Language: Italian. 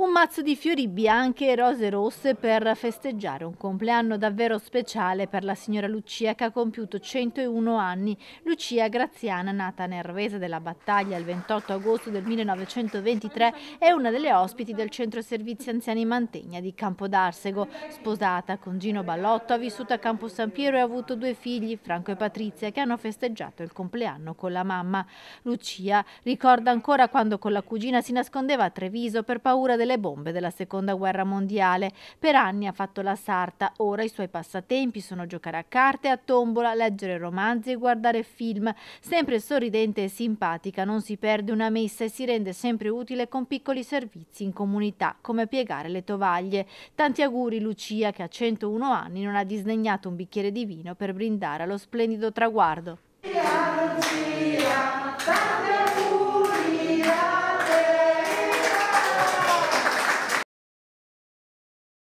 Un mazzo di fiori bianchi e rose rosse per festeggiare un compleanno davvero speciale per la signora Lucia che ha compiuto 101 anni. Lucia Graziana, nata nel nervese della battaglia il 28 agosto del 1923, è una delle ospiti del centro servizi anziani Mantegna di Campodarsego. Sposata con Gino Ballotto, ha vissuto a Campo San Piero e ha avuto due figli, Franco e Patrizia, che hanno festeggiato il compleanno con la mamma. Lucia ricorda ancora quando con la cugina si nascondeva a Treviso per paura delle delle bombe della Seconda Guerra Mondiale. Per anni ha fatto la sarta, ora i suoi passatempi sono giocare a carte, a tombola, leggere romanzi e guardare film. Sempre sorridente e simpatica, non si perde una messa e si rende sempre utile con piccoli servizi in comunità, come piegare le tovaglie. Tanti auguri Lucia che a 101 anni non ha disdegnato un bicchiere di vino per brindare allo splendido traguardo.